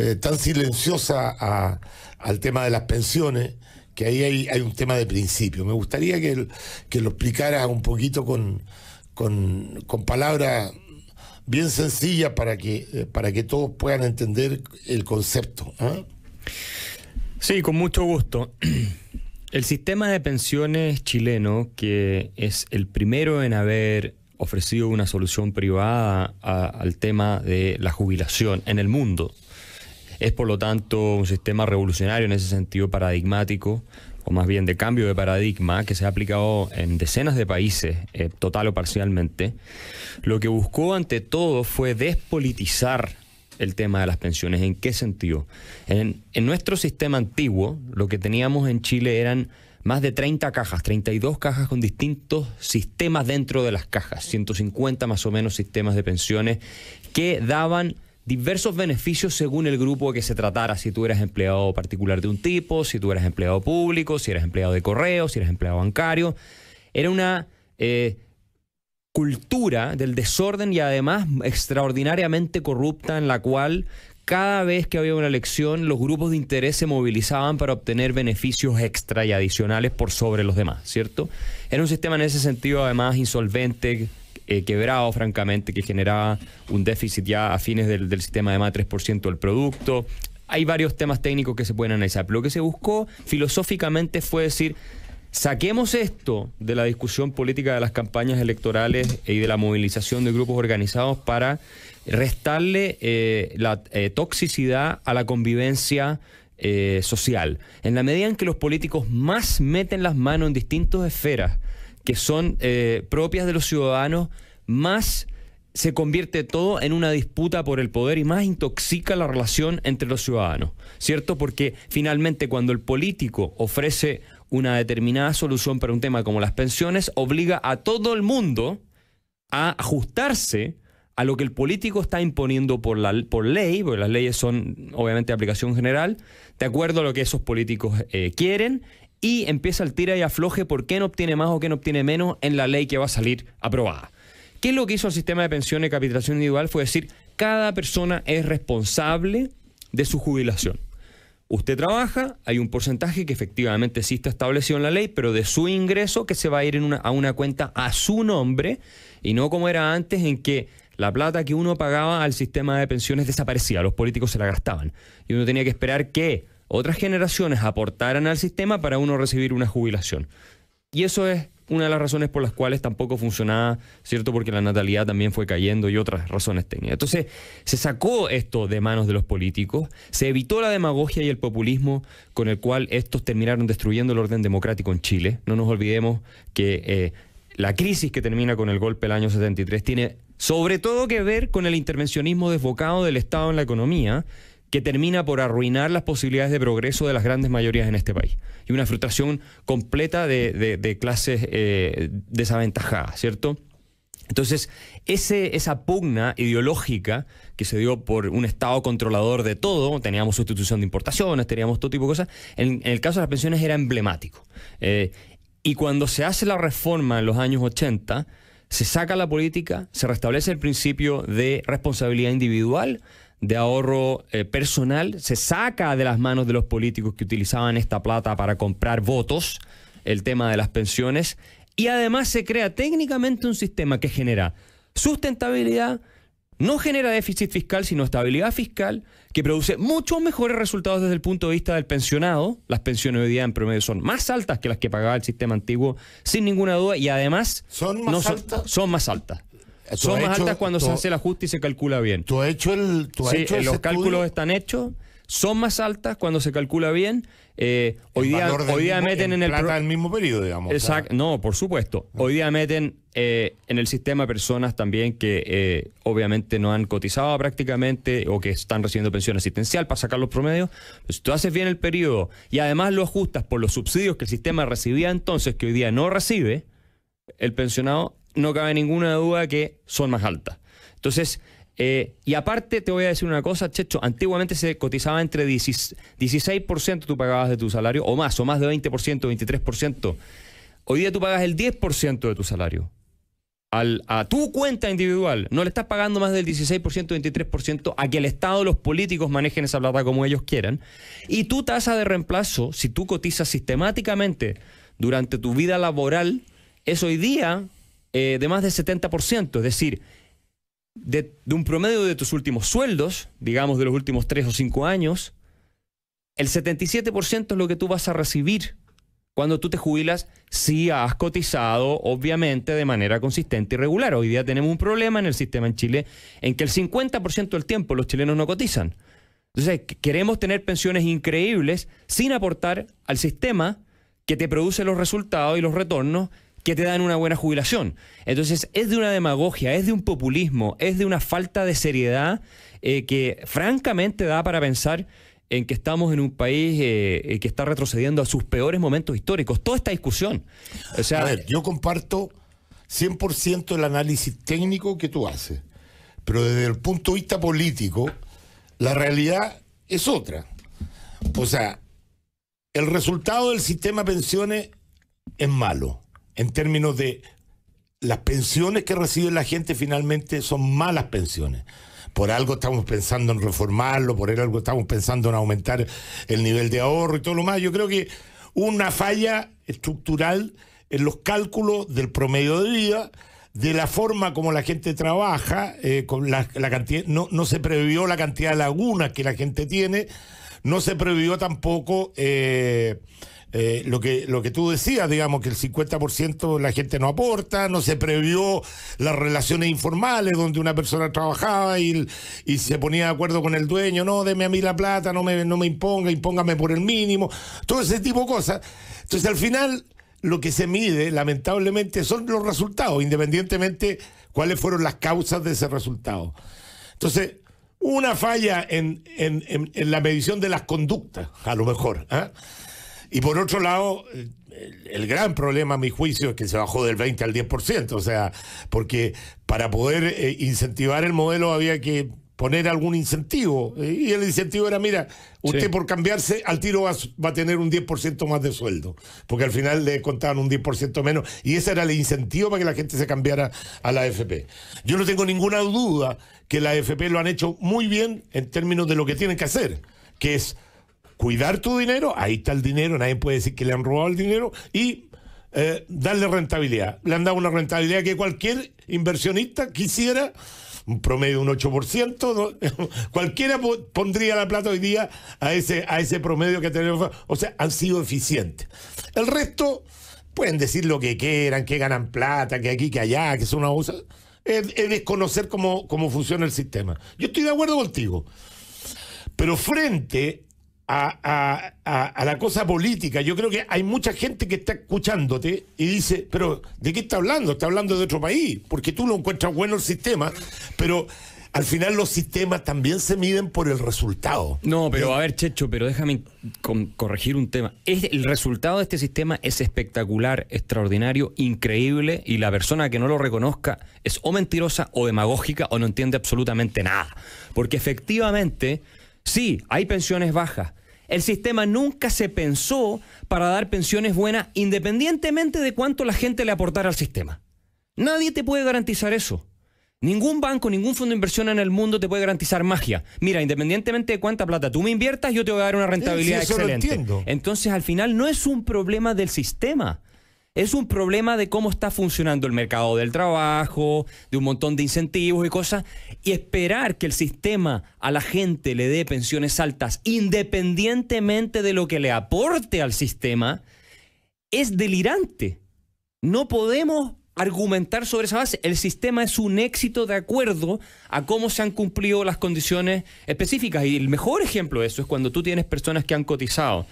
Eh, tan silenciosa al tema de las pensiones, que ahí hay, un tema de principio. Me gustaría que, lo explicara un poquito con, con, palabras bien sencillas para que, eh, para que todos puedan entender el concepto. ¿ah? Sí, con mucho gusto. El sistema de pensiones chileno, que es el primero en haber ofrecido una solución privada al tema de la jubilación en el mundo, es por lo tanto un sistema revolucionario en ese sentido paradigmático o más bien de cambio de paradigma que se ha aplicado en decenas de países, eh, total o parcialmente, lo que buscó ante todo fue despolitizar el tema de las pensiones. ¿En qué sentido? En, en, nuestro sistema antiguo, lo que teníamos en Chile eran más de 30 cajas, 32 cajas con distintos sistemas dentro de las cajas, 150 más o menos sistemas de pensiones que daban diversos beneficios según el grupo que se tratara, si tú eras empleado particular de un tipo, si tú eras empleado público, si eras empleado de correo, si eras empleado bancario. Era una eh, cultura del desorden y además extraordinariamente corrupta en la cual cada vez que había una elección los grupos de interés se movilizaban para obtener beneficios extra y adicionales por sobre los demás, ¿cierto? Era un sistema en ese sentido además insolvente, eh, quebrado, francamente, que generaba un déficit ya a fines del, sistema de más 3% del producto. Hay varios temas técnicos que se pueden analizar. Pero lo que se buscó filosóficamente fue decir, saquemos esto de la discusión política de las campañas electorales y de la movilización de grupos organizados para restarle eh, la eh, toxicidad a la convivencia social. En la medida en que los políticos más meten las manos en distintas esferas que son eh, propias de los ciudadanos, más se convierte todo en una disputa por el poder y más intoxica la relación entre los ciudadanos, ¿cierto? Porque finalmente cuando el político ofrece una determinada solución para un tema como las pensiones, obliga a todo el mundo a ajustarse a lo que el político está imponiendo por, la, por ley, porque las leyes son obviamente de aplicación general, de acuerdo a lo que esos políticos eh, quieren y empieza el tira y afloje por no obtiene más o no obtiene menos en la ley que va a salir aprobada. ¿Qué es lo que hizo el sistema de pensiones y capitalización individual? Fue decir, cada persona es responsable de su jubilación. Usted trabaja, hay un porcentaje que efectivamente sí está establecido en la ley, pero de su ingreso que se va a ir a una cuenta a su nombre y no como era antes en que la plata que uno pagaba al sistema de pensiones desaparecía, los políticos se la gastaban y uno tenía que esperar que otras generaciones aportaran al sistema para uno recibir una jubilación. Y eso es una de las razones por las cuales tampoco funcionaba, ¿cierto? Porque la natalidad también fue cayendo y otras razones técnicas. Entonces, se sacó esto de manos de los políticos, se evitó la demagogia y el populismo con el cual estos terminaron destruyendo el orden democrático en Chile. No nos olvidemos que eh, la crisis que termina con el golpe del año 73 tiene sobre todo que ver con el intervencionismo desbocado del Estado en la economía, que termina por arruinar las posibilidades de progreso de las grandes mayorías en este país. Y una frustración completa de, clases eh, desaventajadas, ¿cierto? Entonces, ese, esa pugna ideológica que se dio por un Estado controlador de todo, teníamos sustitución de importaciones, teníamos todo tipo de cosas, en, el caso de las pensiones era emblemático. Eh, y cuando se hace la reforma en los años 80, se saca la política, se restablece el principio de responsabilidad individual, de ahorro eh, personal, se saca de las manos de los políticos que utilizaban esta plata para comprar votos, el tema de las pensiones, y además se crea técnicamente un sistema que genera sustentabilidad, no genera déficit fiscal, sino estabilidad fiscal, que produce muchos mejores resultados desde el punto de vista del pensionado. Las pensiones hoy día en promedio son más altas que las que pagaba el sistema antiguo, sin ninguna duda, y además... son más altas. Son más altas cuando se hace el ajuste y se calcula bien. ¿Tú has hecho el sí, eh, los cálculos están hechos. Son más altas cuando se calcula bien. Eh, hoy día, hoy día meten en, el... del mismo periodo, digamos. Exacto. No, por supuesto. Ah. Hoy día meten eh, en el sistema personas también que obviamente no han cotizado prácticamente o que están recibiendo pensión asistencial para sacar los promedios. si pues, tú haces bien el periodo y además lo ajustas por los subsidios que el sistema recibía entonces, que hoy día no recibe, el pensionado no cabe ninguna duda que son más altas. Entonces, eh, y aparte te voy a decir una cosa, Checho, antiguamente se cotizaba entre 16%, tú pagabas de tu salario, o más, o más de 20%, 23%. Hoy día tú pagas el 10% de tu salario. a tu cuenta individual, no le estás pagando más del 16%, 23% a que el Estado, los políticos manejen esa plata como ellos quieran. Y tu tasa de reemplazo, si tú cotizas sistemáticamente durante tu vida laboral, es hoy día eh, de más de 70%, es decir, de, de, un promedio de tus últimos sueldos, digamos de los últimos tres o cinco años, el 77% es lo que tú vas a recibir cuando tú te jubilas si has cotizado, obviamente, de manera consistente y regular. Hoy día tenemos un problema en el sistema en Chile en que el 50% del tiempo los chilenos no cotizan. Entonces, queremos tener pensiones increíbles sin aportar al sistema que te produce los resultados y los retornos que te dan una buena jubilación. Entonces es de una demagogia, es de un populismo, es de una falta de seriedad eh, que francamente da para pensar en que estamos en un país eh, eh, que está retrocediendo a sus peores momentos históricos. Toda esta discusión. sea, a ver, yo comparto 100% el análisis técnico que tú haces, pero desde el punto de vista político, la realidad es otra. O sea, el resultado del sistema pensiones es malo en términos de las pensiones que recibe la gente finalmente son malas pensiones. Por algo estamos pensando en reformarlo, por algo estamos pensando en aumentar el nivel de ahorro y todo lo más. Yo creo que una falla estructural en los cálculos del promedio de vida, de la forma como la gente trabaja, eh, no, se previó la cantidad de lagunas que la gente tiene, no se previó tampoco... Eh, eh, lo, que, lo que tú decías, digamos, que el 50% la gente no aporta, no se previó las relaciones informales donde una persona trabajaba y, se ponía de acuerdo con el dueño, no, deme a mí la plata, no me, no me imponga, impóngame por el mínimo, todo ese tipo de cosas. Entonces al final lo que se mide, lamentablemente, son los resultados, independientemente cuáles fueron las causas de ese resultado. Entonces, una falla en, la medición de las conductas, a lo mejor. ¿eh? Y por otro lado, el, gran problema, a mi juicio, es que se bajó del 20 al 10%, o sea, porque para poder eh, incentivar el modelo había que poner algún incentivo. Y el incentivo era, mira, usted por cambiarse al tiro va, va, a tener un 10% más de sueldo, porque al final le contaban un 10% menos. Y ese era el incentivo para que la gente se cambiara a la AFP. Yo no tengo ninguna duda que la AFP lo han hecho muy bien en términos de lo que tienen que hacer, que es cuidar tu dinero, ahí está el dinero, nadie puede decir que le han robado el dinero y eh, darle rentabilidad. Le han dado una rentabilidad que cualquier inversionista quisiera, un promedio de un 8%, cualquiera pondría la plata hoy día a ese, a ese promedio que tenemos. O sea, han sido eficientes. El resto pueden decir lo que quieran, que ganan plata, que aquí, que allá, que son una cosa. Es, desconocer cómo, cómo funciona el sistema. Yo estoy de acuerdo contigo. Pero frente a, la cosa política. Yo creo que hay mucha gente que está escuchándote y dice, pero ¿de qué está hablando? Está hablando de otro país, porque tú lo encuentras bueno el sistema, pero al final los sistemas también se miden por el resultado. No, pero a ver, Checho, pero déjame corregir un tema. el resultado de este sistema es espectacular, extraordinario, increíble, y la persona que no lo reconozca es o mentirosa o demagógica o no entiende absolutamente nada. Porque efectivamente... Sí, hay pensiones bajas, el sistema nunca se pensó para dar pensiones buenas independientemente de cuánto la gente le aportara al sistema. Nadie te puede garantizar eso. Ningún banco, ningún fondo de inversión en el mundo te puede garantizar magia. Mira, independientemente de cuánta plata tú me inviertas, yo te voy a dar una rentabilidad excelente. Entonces, al final no es un problema del sistema, es un problema de cómo está funcionando el mercado del trabajo, de un montón de incentivos y cosas, y esperar que el sistema a la gente le dé pensiones altas independientemente de lo que le aporte al sistema, es delirante. No podemos argumentar sobre esa base. El sistema es un éxito de acuerdo a cómo se han cumplido las condiciones específicas. Y el mejor ejemplo de eso es cuando tú tienes personas que han cotizado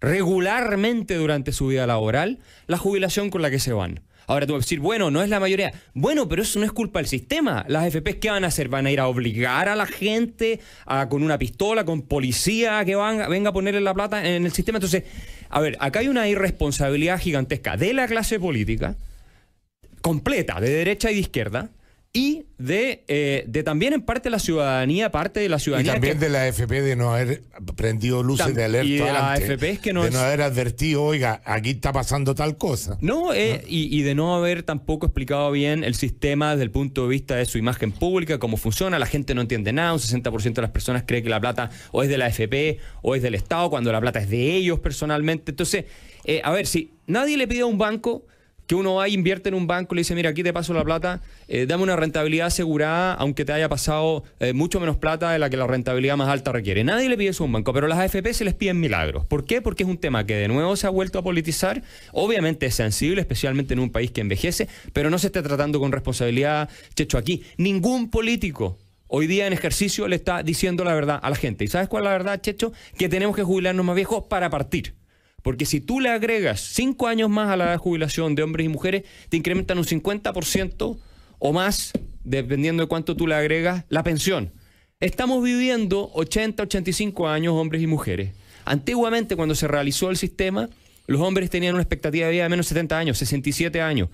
regularmente durante su vida laboral la jubilación con la que se van. Ahora tú vas a decir, bueno, no es la mayoría. Bueno, pero eso no es culpa del sistema. Las FP ¿qué van a hacer? ¿Van a ir a obligar a la gente a, con una pistola, con policía, que van, venga a ponerle la plata en el sistema? Entonces, a ver, acá hay una irresponsabilidad gigantesca de la clase política, completa, de derecha y de izquierda, y de, eh, de también en parte la ciudadanía, parte de la ciudadanía. Y también de la AFP de no haber prendido luces de alerta. Y de la antes, es que no. De no haber advertido, oiga, aquí está pasando tal cosa. No, eh, Y, de no haber tampoco explicado bien el sistema desde el punto de vista de su imagen pública, cómo funciona. La gente no entiende nada, un 60% de las personas cree que la plata o es de la AFP o es del Estado, cuando la plata es de ellos personalmente. Entonces, eh, a ver, si nadie le pide a un banco que uno va, e invierte en un banco, y le dice, mira, aquí te paso la plata, eh, dame una rentabilidad asegurada, aunque te haya pasado eh, mucho menos plata de la que la rentabilidad más alta requiere. Nadie le pide eso a un banco, pero las AFP se les piden milagros. ¿Por qué? Porque es un tema que de nuevo se ha vuelto a politizar. Obviamente es sensible, especialmente en un país que envejece, pero no se está tratando con responsabilidad, Checho, aquí. Ningún político hoy día en ejercicio le está diciendo la verdad a la gente. ¿Y sabes cuál es la verdad, Checho? Que tenemos que jubilarnos más viejos para partir. Porque si tú le agregas cinco años más a la edad de jubilación de hombres y mujeres, te incrementan un 50% o más, dependiendo de cuánto tú le agregas, la pensión. Estamos viviendo 80, 85 años hombres y mujeres. Antiguamente, cuando se realizó el sistema, los hombres tenían una expectativa de vida de menos 70 años, 67 años.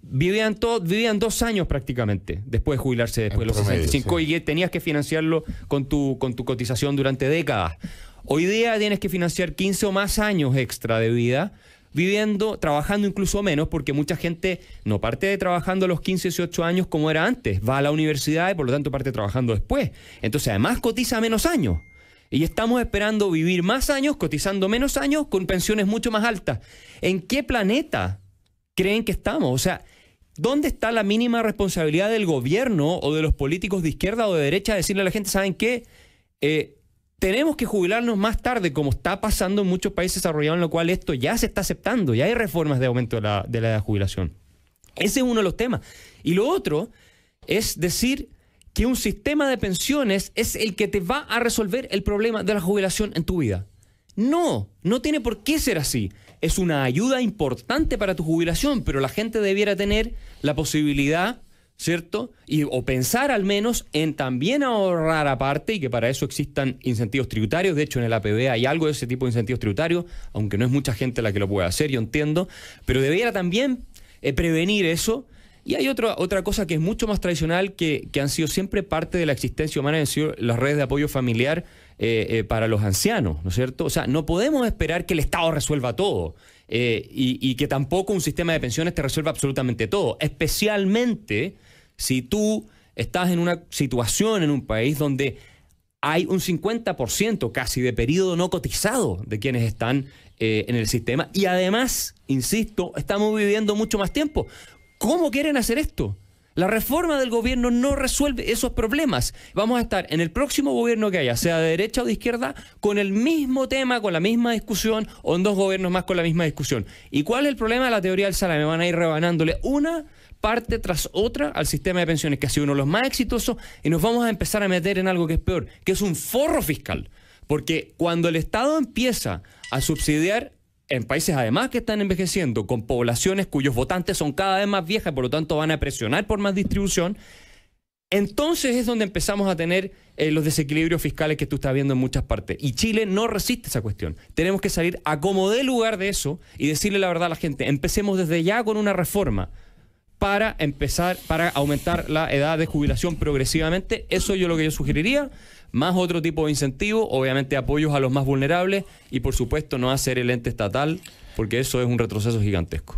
Vivían, todo, vivían dos años prácticamente después de jubilarse después de los 65 y tenías que financiarlo con tu, con tu cotización durante décadas. Hoy día tienes que financiar 15 o más años extra de vida viviendo, trabajando incluso menos, porque mucha gente no parte de trabajando los 15, 18 años como era antes, va a la universidad y por lo tanto parte trabajando después. Entonces además cotiza menos años. Y estamos esperando vivir más años, cotizando menos años, con pensiones mucho más altas. ¿En qué planeta creen que estamos? O sea, ¿dónde está la mínima responsabilidad del gobierno o de los políticos de izquierda o de derecha de decirle a la gente, ¿saben qué? Eh, tenemos que jubilarnos más tarde, como está pasando en muchos países desarrollados, en lo cual esto ya se está aceptando, ya hay reformas de aumento de la, de jubilación. Ese es uno de los temas. Y lo otro es decir que un sistema de pensiones es el que te va a resolver el problema de la jubilación en tu vida. No, no tiene por qué ser así. Es una ayuda importante para tu jubilación, pero la gente debiera tener la posibilidad ¿cierto? Y, o pensar al menos en también ahorrar aparte y que para eso existan incentivos tributarios. De hecho, en el APB hay algo de ese tipo de incentivos tributarios, aunque no es mucha gente la que lo pueda hacer, yo entiendo, pero debería también eh, prevenir eso. Y hay otra, otra cosa que es mucho más tradicional, que, que han sido siempre parte de la existencia humana, han decir las redes de apoyo familiar eh, eh, para los ancianos, ¿no es cierto? O sea, no podemos esperar que el Estado resuelva todo y, y, que tampoco un sistema de pensiones te resuelva absolutamente todo, especialmente si tú estás en una situación en un país donde hay un 50% casi de periodo no cotizado de quienes están eh, en el sistema y además, insisto, estamos viviendo mucho más tiempo. ¿Cómo quieren hacer esto? La reforma del gobierno no resuelve esos problemas. Vamos a estar en el próximo gobierno que haya, sea de derecha o de izquierda, con el mismo tema, con la misma discusión, o en dos gobiernos más con la misma discusión. ¿Y cuál es el problema de la teoría del salario? Me van a ir rebanándole una parte tras otra al sistema de pensiones, que ha sido uno de los más exitosos, y nos vamos a empezar a meter en algo que es peor, que es un forro fiscal. Porque cuando el Estado empieza a subsidiar en países además que están envejeciendo, con poblaciones cuyos votantes son cada vez más viejas, por lo tanto van a presionar por más distribución, entonces es donde empezamos a tener eh, los desequilibrios fiscales que tú estás viendo en muchas partes. Y Chile no resiste esa cuestión. Tenemos que salir a como dé lugar de eso y decirle la verdad a la gente. Empecemos desde ya con una reforma para empezar, para aumentar la edad de jubilación progresivamente. Eso yo lo que yo sugeriría. Más otro tipo de incentivos, obviamente apoyos a los más vulnerables y por supuesto no hacer el ente estatal, porque eso es un retroceso gigantesco.